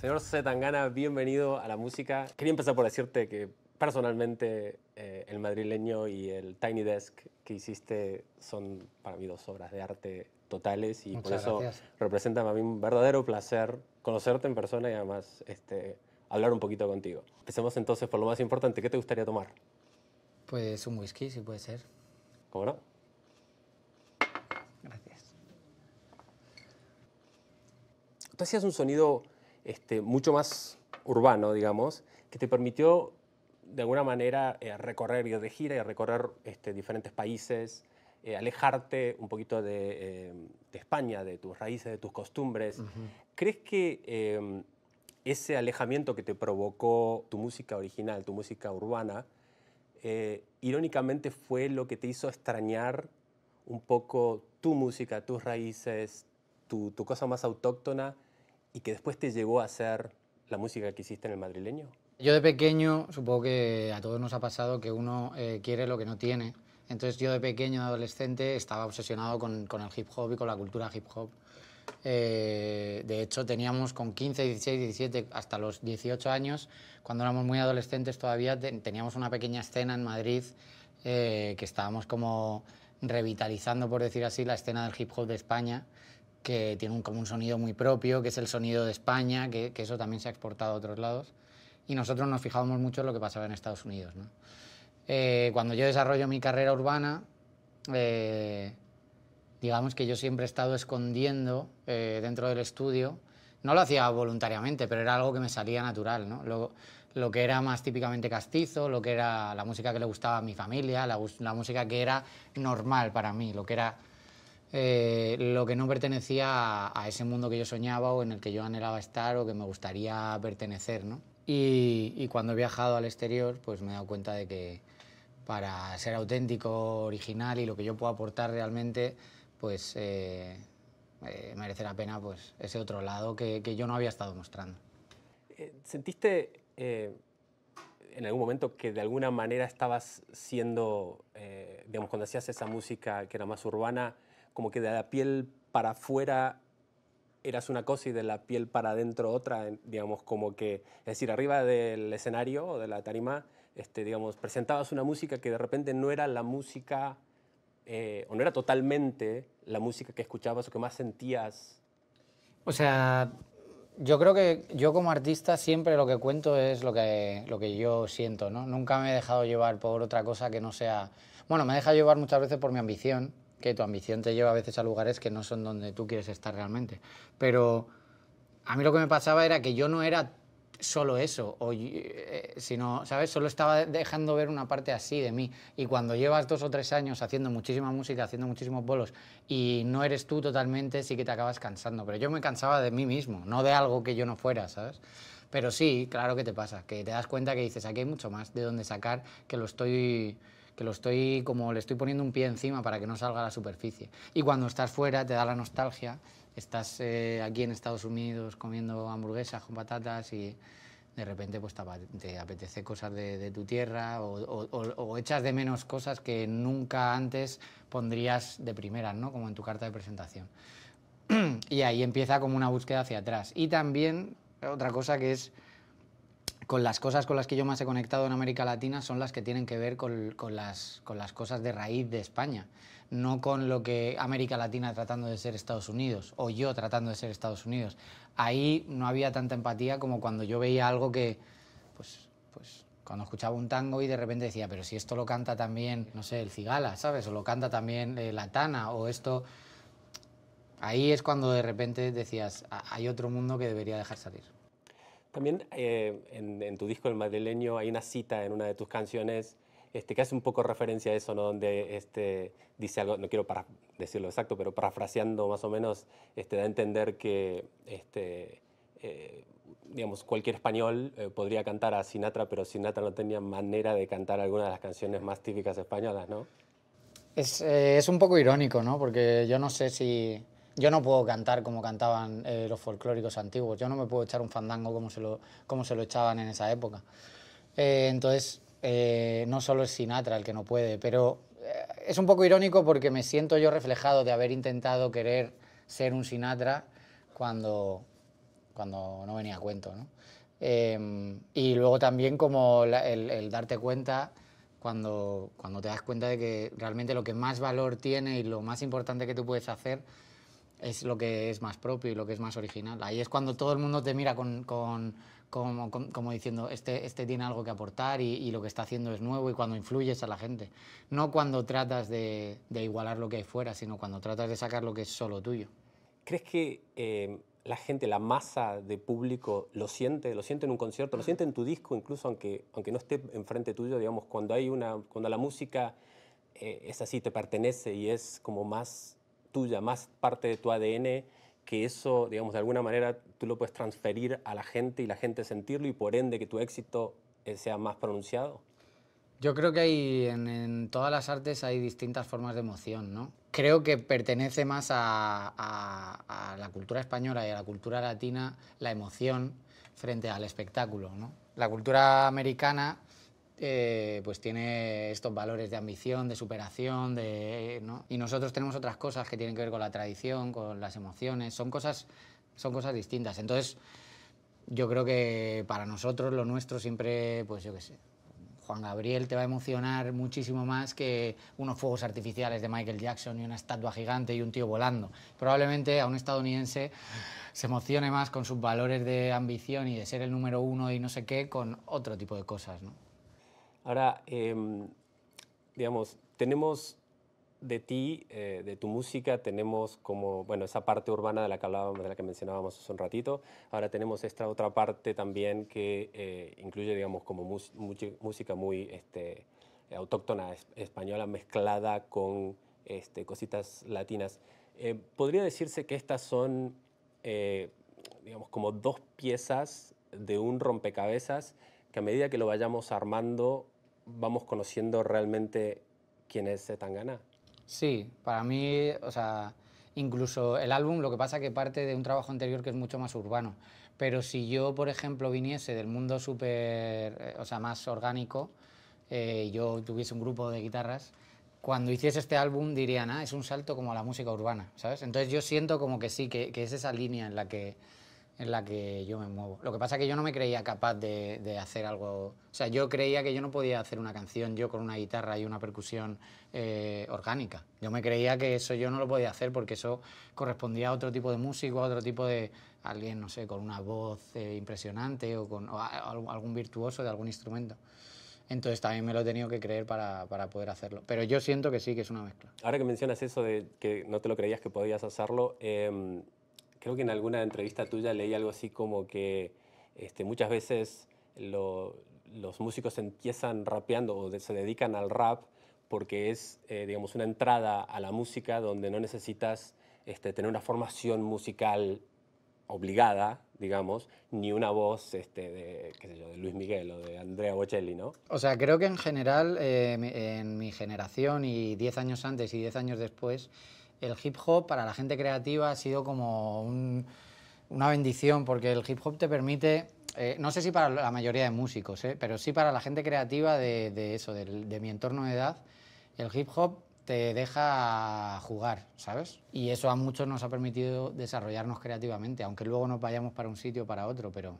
Señor Setangana, bienvenido a la música. Quería empezar por decirte que personalmente eh, el madrileño y el Tiny Desk que hiciste son para mí dos obras de arte totales y por eso representa para mí un verdadero placer conocerte en persona y además este, hablar un poquito contigo. Empecemos entonces por lo más importante. ¿Qué te gustaría tomar? Pues un whisky, si puede ser. ¿Cómo no? Gracias. Tú hacías un sonido este, mucho más urbano, digamos, que te permitió de alguna manera eh, recorrer, ir de gira y recorrer este, diferentes países, eh, alejarte un poquito eh, de, España, de tus raíces, de tus costumbres. ¿Crees que em, ese alejamiento que te provocó tu música original, tu música urbana, irónicamente fue lo que te hizo extrañar un poco tu música, tus raíces, tu cosa más autóctona? y que después te llegó a hacer la música que hiciste en el madrileño? Yo de pequeño, supongo que a todos nos ha pasado que uno eh, quiere lo que no tiene. Entonces yo de pequeño, adolescente, estaba obsesionado con, el hip hop y con la cultura hip hop. Eh, de hecho, teníamos con 15, 16, 17, hasta los 18 años, cuando éramos muy adolescentes todavía, teníamos una pequeña escena en Madrid eh, que estábamos como revitalizando, por decir así, la escena del hip hop de España que tiene un, como un sonido muy propio, que es el sonido de España, que, eso también se ha exportado a otros lados. Y nosotros nos fijábamos mucho en lo que pasaba en Estados Unidos. Eh, cuando yo desarrollo mi carrera urbana, eh, digamos que yo siempre he estado escondiendo eh, dentro del estudio. No lo hacía voluntariamente, pero era algo que me salía natural. Lo, que era más típicamente castizo, lo que era la música que le gustaba a mi familia, la música que era normal para mí, lo que era eh, lo que no pertenecía a, ese mundo que yo soñaba o en el que yo anhelaba estar o que me gustaría pertenecer. Y, cuando he viajado al exterior, pues me he dado cuenta de que para ser auténtico, original y lo que yo puedo aportar realmente, pues eh, eh, merece la pena pues, ese otro lado que, que yo no había estado mostrando. ¿Sentiste en algún momento que de alguna manera estabas siendo, digamos, cuando hacías esa música que era más urbana, como que de la piel para afuera eras una cosa y de la piel para adentro otra, digamos, como que, es decir, arriba del escenario o de la tarima, este, digamos, presentabas una música que de repente no era la música, eh, o no era totalmente la música que escuchabas o que más sentías. O sea, yo creo que yo como artista siempre lo que cuento es lo que, lo que yo siento, ¿no? Nunca me he dejado llevar por otra cosa que no sea... Bueno, me he dejado llevar muchas veces por mi ambición, que tu ambición te lleva a veces a lugares que no son donde tú quieres estar realmente. Pero a mí lo que me pasaba era que yo no era solo eso, eh, sino, ¿sabes? Solo estaba dejando ver una parte así de mí. Y cuando llevas dos o tres años haciendo muchísima música, haciendo muchísimos bolos, y no eres tú totalmente, sí que te acabas cansando. Pero yo me cansaba de mí mismo, no de algo que yo no fuera, ¿sabes? Pero sí, claro que te pasa, que te das cuenta que dices, aquí hay mucho más de dónde sacar, que lo estoy que lo estoy como le estoy poniendo un pie encima para que no salga a la superficie. Y cuando estás fuera te da la nostalgia, estás eh, aquí en Estados Unidos comiendo hamburguesas con patatas y de repente pues te apetece cosas de, tu tierra o, echas de menos cosas que nunca antes pondrías de primeras, ¿no? como en tu carta de presentación. y ahí empieza como una búsqueda hacia atrás. Y también otra cosa que es con las cosas con las que yo más he conectado en América Latina son las que tienen que ver con, las, cosas de raíz de España, no con lo que América Latina tratando de ser Estados Unidos o yo tratando de ser Estados Unidos. Ahí no había tanta empatía como cuando yo veía algo que, pues, pues cuando escuchaba un tango y de repente decía, pero si esto lo canta también, no sé, el cigala, ¿sabes? O lo canta también eh, la tana o esto... Ahí es cuando de repente decías, ah, hay otro mundo que debería dejar salir. También eh, en, tu disco El Madrileño hay una cita en una de tus canciones este, que hace un poco referencia a eso, ¿no? donde este, dice algo, no quiero para decirlo exacto, pero parafraseando más o menos, este, da a entender que este, eh, digamos, cualquier español eh, podría cantar a Sinatra, pero Sinatra no tenía manera de cantar alguna de las canciones más típicas españolas, ¿no? Es, es, un poco irónico, ¿no? Porque yo no sé si, yo no puedo cantar como cantaban eh, los folclóricos antiguos, yo no me puedo echar un fandango como se lo, como se lo echaban en esa época. Eh, entonces, eh, no solo es Sinatra el que no puede, pero es un poco irónico porque me siento yo reflejado de haber intentado querer ser un Sinatra cuando, cuando no venía a cuento. ¿no? Em, y luego también como el, el darte cuenta cuando, cuando te das cuenta de que realmente lo que más valor tiene y lo más importante que tú puedes hacer es lo que es más propio y lo que es más original. Ahí es cuando todo el mundo te mira con, como diciendo, este, este tiene algo que aportar y, lo que está haciendo es nuevo y cuando influyes a la gente. No cuando tratas de, igualar lo que hay fuera, sino cuando tratas de sacar lo que es solo tuyo. ¿Crees que eh, la gente, la masa de público lo siente? ¿Lo siente en un concierto? ¿Lo siente en tu disco incluso aunque, aunque no esté enfrente tuyo? Digamos, cuando, hay una, cuando la música eh, es así, te pertenece y es como más tuya, más parte de tu ADN, que eso, digamos, de alguna manera tú lo puedes transferir a la gente y la gente sentirlo y por ende que tu éxito eh, sea más pronunciado? Yo creo que hay, en, todas las artes hay distintas formas de emoción, ¿no? Creo que pertenece más a, a, la cultura española y a la cultura latina la emoción frente al espectáculo, ¿no? La cultura americana eh, pues tiene estos valores de ambición, de superación, de, eh, ¿no? y nosotros tenemos otras cosas que tienen que ver con la tradición, con las emociones, son cosas, son cosas distintas. Entonces, yo creo que para nosotros lo nuestro siempre, pues yo qué sé, Juan Gabriel te va a emocionar muchísimo más que unos fuegos artificiales de Michael Jackson y una estatua gigante y un tío volando. Probablemente a un estadounidense se emocione más con sus valores de ambición y de ser el número uno y no sé qué con otro tipo de cosas, ¿no? Ahora, em, digamos, tenemos de ti, eh, de tu música, tenemos como, bueno, esa parte urbana de la que hablábamos, de la que mencionábamos hace un ratito, ahora tenemos esta otra parte también que eh, incluye, digamos, como música muy este, autóctona española mezclada con este, cositas latinas. Eh, ¿Podría decirse que estas son, digamos, como dos piezas de un rompecabezas que a medida que lo vayamos armando vamos conociendo realmente quién es Tangana Sí, para mí, o sea, incluso el álbum, lo que pasa es que parte de un trabajo anterior que es mucho más urbano. Pero si yo, por ejemplo, viniese del mundo súper, eh, o sea, más orgánico, eh, yo tuviese un grupo de guitarras, cuando hiciese este álbum dirían, ah, es un salto como a la música urbana, ¿sabes? Entonces yo siento como que sí, que es esa línea en la que en la que yo me muevo. Lo que pasa es que yo no me creía capaz de, de, hacer algo. O sea, yo creía que yo no podía hacer una canción yo con una guitarra y una percusión eh, orgánica. Yo me creía que eso yo no lo podía hacer porque eso correspondía a otro tipo de músico, a otro tipo de alguien, no sé, con una voz eh, impresionante o con algún virtuoso de algún instrumento. Entonces también me lo he tenido que creer para, para, poder hacerlo. Pero yo siento que sí, que es una mezcla. Ahora que mencionas eso de que no te lo creías que podías hacerlo, em, creo que en alguna entrevista tuya leí algo así como que este, muchas veces los músicos empiezan rapeando o se dedican al rap porque es, eh, digamos, una entrada a la música donde no necesitas este, tener una formación musical obligada, digamos, ni una voz este, de, Luis Miguel o de Andrea Bocelli, ¿no? O sea, creo que en general, eh, en mi generación y 10 años antes y 10 años después, el hip hop para la gente creativa ha sido como una bendición, porque el hip hop te permite, eh, no sé si para la mayoría de músicos, eh, pero sí para la gente creativa de, eso, de, de, mi entorno de edad, el hip hop te deja jugar, ¿sabes? Y eso a muchos nos ha permitido desarrollarnos creativamente, aunque luego nos vayamos para un sitio o para otro, pero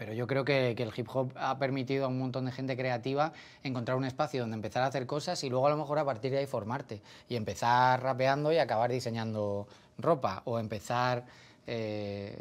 pero yo creo que, el hip hop ha permitido a un montón de gente creativa encontrar un espacio donde empezar a hacer cosas y luego a lo mejor a partir de ahí formarte y empezar rapeando y acabar diseñando ropa o empezar, eh,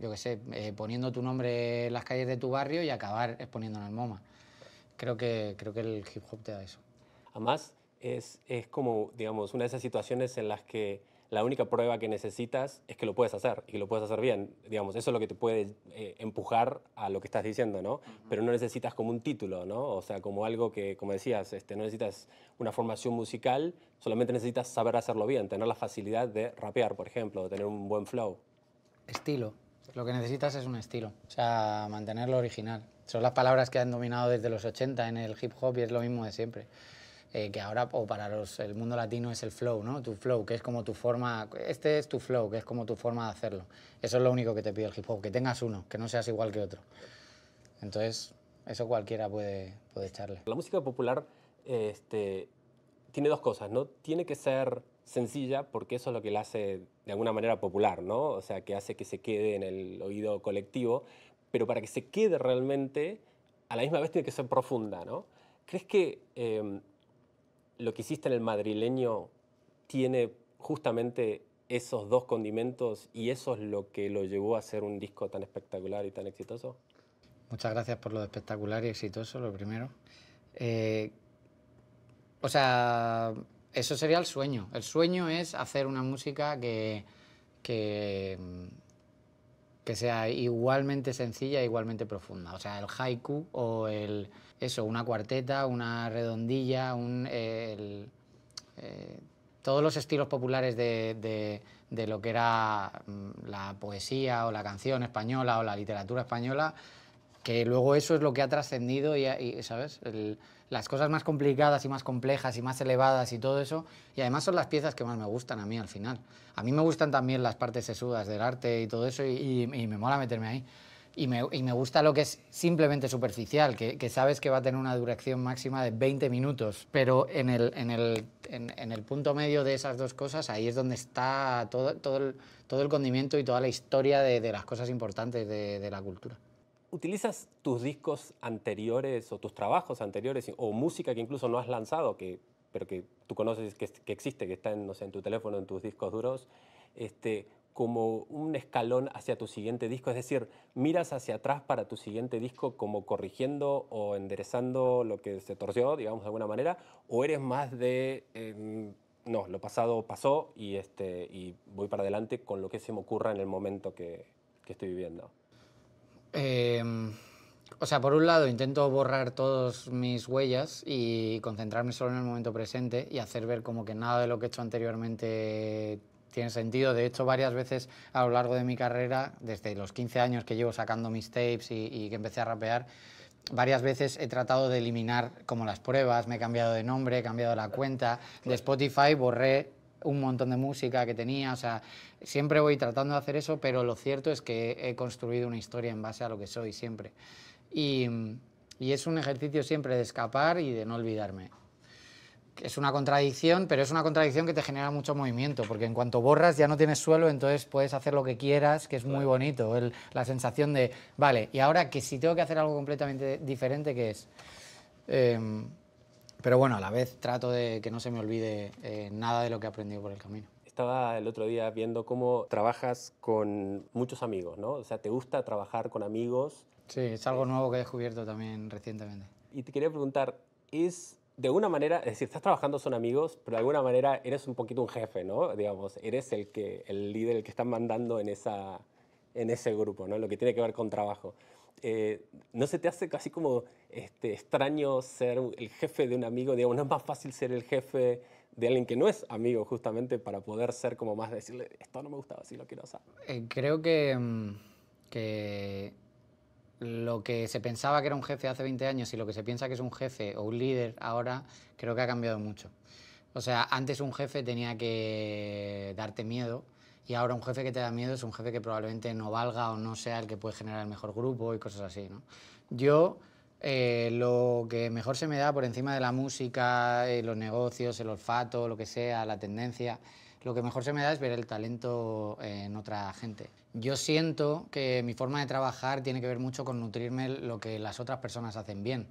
yo qué sé, eh, poniendo tu nombre en las calles de tu barrio y acabar exponiendo en el MoMA. Creo que, creo que el hip hop te da eso. Además, es, es como, digamos, una de esas situaciones en las que la única prueba que necesitas es que lo puedes hacer y que lo puedes hacer bien. Digamos, eso es lo que te puede eh, empujar a lo que estás diciendo, ¿no? Pero no necesitas como un título, ¿no? O sea, como algo que, como decías, este, no necesitas una formación musical, solamente necesitas saber hacerlo bien, tener la facilidad de rapear, por ejemplo, de tener un buen flow. Estilo. Lo que necesitas es un estilo, o sea, mantenerlo original. Son las palabras que han dominado desde los 80 en el hip hop y es lo mismo de siempre. Eh, que ahora, o para los, el mundo latino, es el flow, ¿no? Tu flow, que es como tu forma, este es tu flow, que es como tu forma de hacerlo. Eso es lo único que te pide el hip hop, que tengas uno, que no seas igual que otro. Entonces, eso cualquiera puede, puede echarle. La música popular este, tiene dos cosas, ¿no? Tiene que ser sencilla porque eso es lo que la hace de alguna manera popular, ¿no? O sea, que hace que se quede en el oído colectivo, pero para que se quede realmente, a la misma vez tiene que ser profunda, ¿no? ¿Crees que em, lo que hiciste en el madrileño tiene justamente esos dos condimentos y eso es lo que lo llevó a ser un disco tan espectacular y tan exitoso? Muchas gracias por lo espectacular y exitoso, lo primero. Eh, o sea, eso sería el sueño. El sueño es hacer una música que, que que sea igualmente sencilla e igualmente profunda. O sea, el haiku o el, eso, una cuarteta, una redondilla, un, eh, todos los estilos populares de, de lo que era mm, la poesía o la canción española o la literatura española que luego eso es lo que ha trascendido y, ¿sabes? las cosas más complicadas y más complejas y más elevadas y todo eso, y además son las piezas que más me gustan a mí al final. A mí me gustan también las partes sesudas del arte y todo eso, y, me mola meterme ahí. Y me, gusta lo que es simplemente superficial, que, sabes que va a tener una duración máxima de 20 minutos, pero en el, punto medio de esas dos cosas, ahí es donde está todo, el, todo condimento y toda la historia de, las cosas importantes de la cultura. ¿Utilizas tus discos anteriores o tus trabajos anteriores o música que incluso no has lanzado, pero que tú conoces que, existe, que está en, tu teléfono, en tus discos duros, este, como un escalón hacia tu siguiente disco? Es decir, miras hacia atrás para tu siguiente disco como corrigiendo o enderezando lo que se torció, digamos de alguna manera, o eres más de, em, no, lo pasado pasó y, este, y voy para adelante con lo que se me ocurra en el momento que estoy viviendo. Em, o sea, por un lado intento borrar todas mis huellas y concentrarme solo en el momento presente y hacer ver como que nada de lo que he hecho anteriormente tiene sentido. De hecho, varias veces a lo largo de mi carrera, desde los 15 años que llevo sacando mis tapes y, y que empecé a rapear, varias veces he tratado de eliminar como las pruebas, me he cambiado de nombre, he cambiado la cuenta. De Spotify borré un montón de música que tenía, o sea, siempre voy tratando de hacer eso, pero lo cierto es que he construido una historia en base a lo que soy siempre. Y, es un ejercicio siempre de escapar y de no olvidarme. Es una contradicción, pero es una contradicción que te genera mucho movimiento, porque en cuanto borras ya no tienes suelo, entonces puedes hacer lo que quieras, que es muy bonito. la sensación de, vale, y ahora que si tengo que hacer algo completamente diferente, que es? Em, pero bueno, a la vez trato de que no se me olvide eh, nada de lo que he aprendido por el camino. Estaba el otro día viendo cómo trabajas con muchos amigos, ¿no? O sea, ¿te gusta trabajar con amigos? Sí, es algo nuevo que he descubierto también recientemente. Y te quería preguntar, ¿es de alguna manera, es decir, estás trabajando con amigos, pero de alguna manera eres un poquito un jefe, ¿no? Digamos, eres el que el líder, el que está mandando en esa en ese grupo, ¿no? Lo que tiene que ver con trabajo. Eh, ¿no se te hace casi como este, extraño ser el jefe de un amigo? ¿no es más fácil ser el jefe de alguien que no es amigo justamente para poder ser como más decirle, esto no me gustaba, así lo quiero saber eh, creo que, mm, que lo que se pensaba que era un jefe hace 20 años y lo que se piensa que es un jefe o un líder ahora, creo que ha cambiado mucho. O sea, antes un jefe tenía que darte miedo, y ahora un jefe que te da miedo es un jefe que probablemente no valga o no sea el que puede generar el mejor grupo y cosas así. Yo eh, lo que mejor se me da por encima de la música, eh, los negocios, el olfato, lo que sea, la tendencia, lo que mejor se me da es ver el talento en otra gente. Yo siento que mi forma de trabajar tiene que ver mucho con nutrirme lo que las otras personas hacen bien.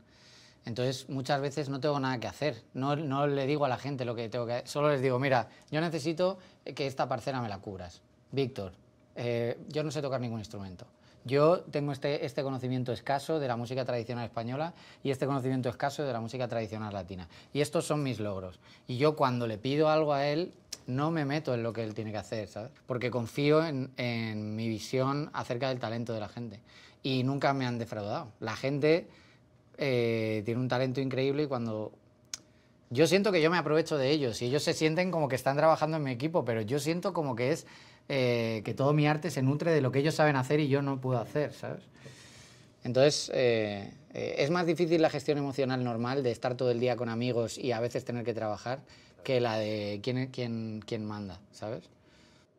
Entonces, muchas veces no tengo nada que hacer. No, le digo a la gente lo que tengo que hacer. Solo les digo, mira, yo necesito que esta parcela me la curas. Víctor, eh, yo no sé tocar ningún instrumento. Yo tengo este, este conocimiento escaso de la música tradicional española y este conocimiento escaso de la música tradicional latina. Y estos son mis logros. Y yo cuando le pido algo a él, no me meto en lo que él tiene que hacer, ¿sabes? Porque confío en mi visión acerca del talento de la gente. Y nunca me han defraudado. La gente eh, tiene un talento increíble y cuando... Yo siento que yo me aprovecho de ellos y ellos se sienten como que están trabajando en mi equipo, pero yo siento como que es eh, que todo mi arte se nutre de lo que ellos saben hacer y yo no puedo hacer, ¿sabes? Entonces, eh, es más difícil la gestión emocional normal de estar todo el día con amigos y a veces tener que trabajar que la de quién, quién, quién manda, ¿sabes?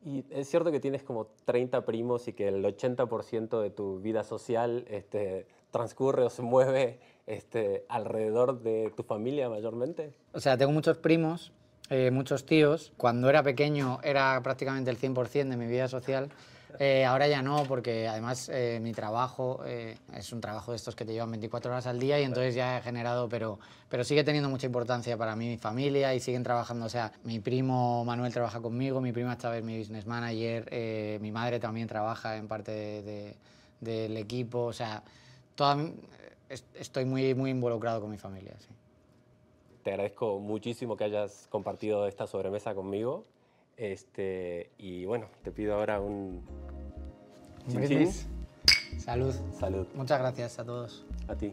Y es cierto que tienes como 30 primos y que el 80% de tu vida social este, transcurre o se mueve este, alrededor de tu familia mayormente? O sea, tengo muchos primos, eh, muchos tíos. Cuando era pequeño era prácticamente el 100% de mi vida social. Eh, ahora ya no, porque además eh, mi trabajo es un trabajo de estos que te llevan 24 horas al día y entonces ya he generado, pero, pero sigue teniendo mucha importancia para mí, mi familia y siguen trabajando. O sea, mi primo Manuel trabaja conmigo, mi prima Chávez mi business manager, mi madre también trabaja en parte del equipo. O sea, toda, estoy muy, muy involucrado con mi familia. Sí. Te agradezco muchísimo que hayas compartido esta sobremesa conmigo. Este, y bueno, te pido ahora un. Salud. Salud. Muchas gracias a todos. A ti.